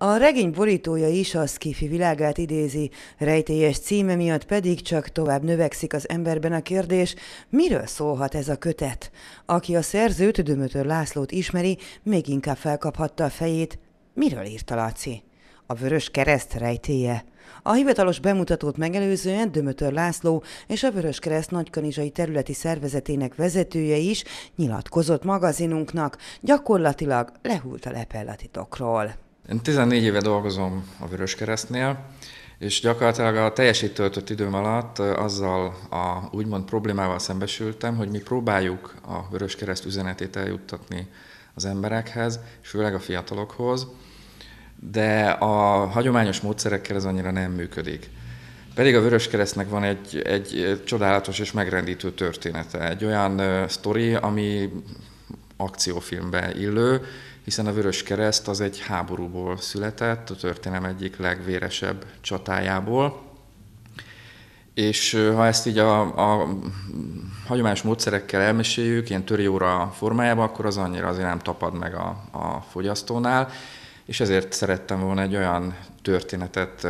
A regény borítója is a skifi világát idézi, rejtélyes címe miatt pedig csak tovább növekszik az emberben a kérdés, miről szólhat ez a kötet? Aki a szerzőt, Dömötör Lászlót ismeri, még inkább felkaphatta a fejét. Miről írta a Laci? A Vörös Kereszt rejtéje. A hivatalos bemutatót megelőzően Dömötör László és a Vörös Kereszt nagykanizsai területi szervezetének vezetője is nyilatkozott magazinunknak, gyakorlatilag lehult a lepellatitokról. Én 14 éve dolgozom a Vöröskeresztnél, és gyakorlatilag a teljesít töltött időm alatt azzal a úgymond problémával szembesültem, hogy mi próbáljuk a Vöröskereszt üzenetét eljuttatni az emberekhez, és főleg a fiatalokhoz, de a hagyományos módszerekkel ez annyira nem működik. Pedig a Vöröskeresztnek van egy, egy csodálatos és megrendítő története, egy olyan sztori, ami akciófilmbe illő, hiszen a Vörös Kereszt az egy háborúból született, a történelem egyik legvéresebb csatájából. És ha ezt így a, a hagyományos módszerekkel elmeséljük, ilyen törjóra formájában, akkor az annyira azért nem tapad meg a, a fogyasztónál, és ezért szerettem volna egy olyan történetet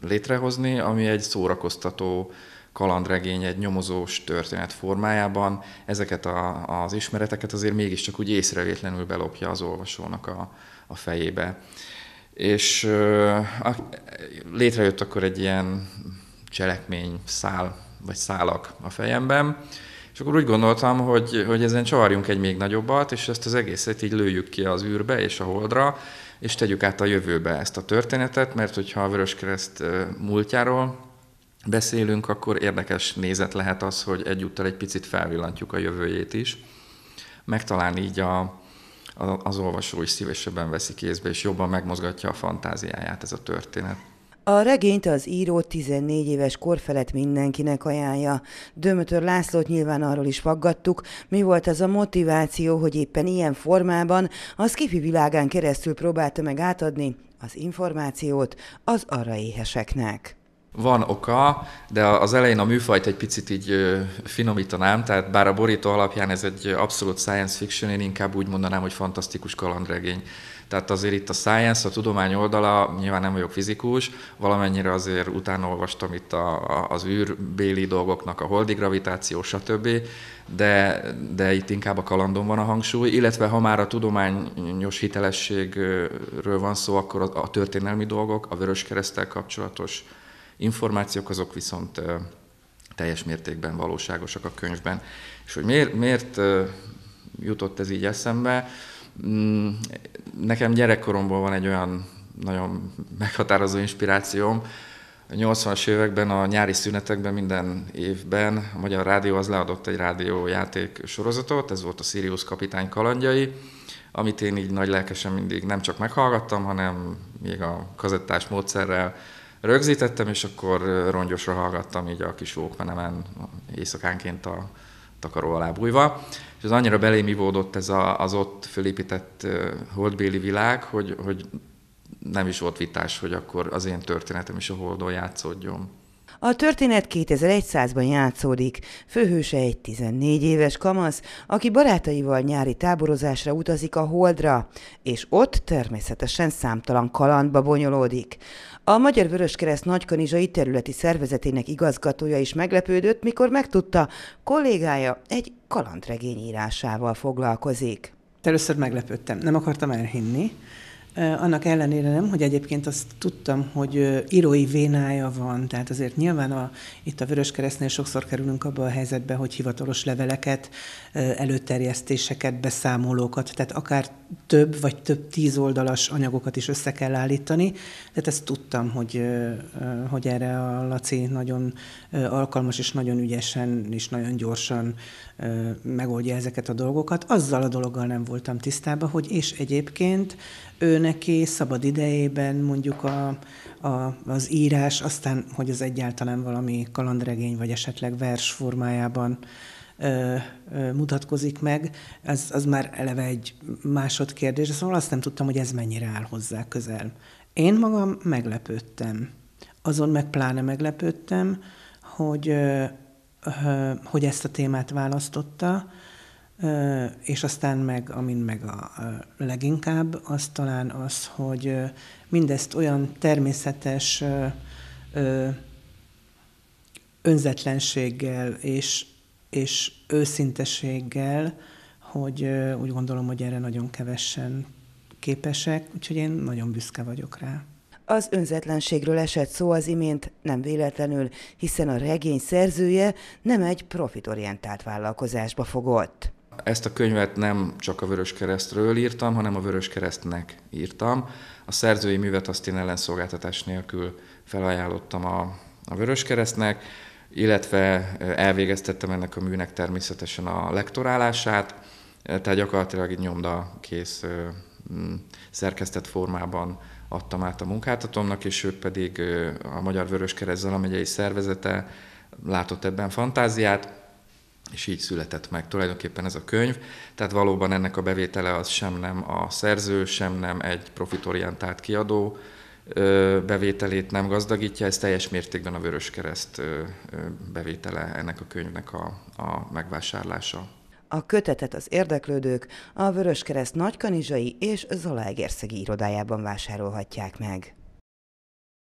létrehozni, ami egy szórakoztató kalandregény, egy nyomozós történet formájában ezeket a, az ismereteket azért mégiscsak úgy észrevétlenül belopja az olvasónak a, a fejébe. És a, létrejött akkor egy ilyen cselekmény szál, vagy szálak a fejemben, és akkor úgy gondoltam, hogy, hogy ezen csavarjunk egy még nagyobbat, és ezt az egészet így lőjük ki az űrbe és a holdra, és tegyük át a jövőbe ezt a történetet, mert hogyha a Vöröskereszt múltjáról beszélünk, akkor érdekes nézet lehet az, hogy egyúttal egy picit felvillantjuk a jövőjét is. Megtalán így a, a, az olvasó is szívesebben veszi kézbe, és jobban megmozgatja a fantáziáját ez a történet. A regényt az író 14 éves kor felett mindenkinek ajánlja. Dömötör Lászlót nyilván arról is faggattuk, mi volt az a motiváció, hogy éppen ilyen formában a skifi világán keresztül próbálta meg átadni az információt az arra éheseknek. Van oka, de az elején a műfajt egy picit így finomítanám, tehát bár a borító alapján ez egy abszolút science fiction, én inkább úgy mondanám, hogy fantasztikus kalandregény. Tehát azért itt a science, a tudomány oldala, nyilván nem vagyok fizikus, valamennyire azért utána olvastam itt a, a, az űrbéli dolgoknak, a holdi gravitáció, stb., de, de itt inkább a kalandon van a hangsúly, illetve ha már a tudományos hitelességről van szó, akkor a, a történelmi dolgok, a keresztel kapcsolatos információk azok viszont teljes mértékben valóságosak a könyvben. És hogy miért, miért jutott ez így eszembe? Mm, nekem gyerekkoromból van egy olyan nagyon meghatározó inspirációm. A 80-as években, a nyári szünetekben minden évben a Magyar Rádió az leadott egy rádiójáték sorozatot, ez volt a Sirius kapitány kalandjai, amit én így nagy lelkesen mindig nem csak meghallgattam, hanem még a kazettás módszerrel rögzítettem, és akkor rongyosra hallgattam így a kis walkman éjszakánként a takaró alá bújva. És az annyira belém ivódott ez a, az ott fölépített holdbéli világ, hogy, hogy nem is volt vitás, hogy akkor az én történetem is a holdon játszódjon. A történet 2100-ban játszódik. Főhőse egy 14 éves kamasz, aki barátaival nyári táborozásra utazik a Holdra, és ott természetesen számtalan kalandba bonyolódik. A Magyar Vöröskereszt nagykanizsai területi szervezetének igazgatója is meglepődött, mikor megtudta, kollégája egy kalandregény írásával foglalkozik. Először meglepődtem, nem akartam elhinni, annak ellenére nem, hogy egyébként azt tudtam, hogy írói vénája van, tehát azért nyilván a, itt a Vöröskeresztnél sokszor kerülünk abba a helyzetbe, hogy hivatalos leveleket, előterjesztéseket, beszámolókat, tehát akár több vagy több tíz oldalas anyagokat is össze kell állítani. Tehát ezt tudtam, hogy, hogy erre a Laci nagyon alkalmas és nagyon ügyesen és nagyon gyorsan megoldja ezeket a dolgokat. Azzal a dologgal nem voltam tisztában, hogy és egyébként ő neki szabad idejében mondjuk a, a, az írás, aztán, hogy az egyáltalán valami kalandregény, vagy esetleg vers formájában ö, ö, mutatkozik meg, ez, az már eleve egy másodkérdés, szóval azt nem tudtam, hogy ez mennyire áll hozzá közel. Én magam meglepődtem. Azon meg pláne meglepődtem, hogy, ö, ö, hogy ezt a témát választotta, és aztán meg, amin meg a leginkább, az talán az, hogy mindezt olyan természetes önzetlenséggel és, és őszinteséggel, hogy úgy gondolom, hogy erre nagyon kevesen képesek, úgyhogy én nagyon büszke vagyok rá. Az önzetlenségről esett szó az imént nem véletlenül, hiszen a regény szerzője nem egy profitorientált vállalkozásba fogott ezt a könyvet nem csak a Vörös Keresztről írtam, hanem a Vörös Keresztnek írtam. A szerzői művet azt én ellenszolgáltatás nélkül felajánlottam a, a Vörös Keresztnek, illetve eh, elvégeztettem ennek a műnek természetesen a lektorálását, eh, tehát gyakorlatilag egy nyomda kész eh, mm, szerkesztett formában adtam át a munkáltatomnak, és ők pedig a Magyar vörös Vöröskereszt megyei Szervezete látott ebben fantáziát, és így született meg tulajdonképpen ez a könyv. Tehát valóban ennek a bevétele az sem nem a szerző, sem nem egy profitorientált kiadó bevételét nem gazdagítja, ez teljes mértékben a Kereszt bevétele ennek a könyvnek a, a megvásárlása. A kötetet az érdeklődők a Vöröskereszt Nagykanizsai és Zalaegerszegi irodájában vásárolhatják meg.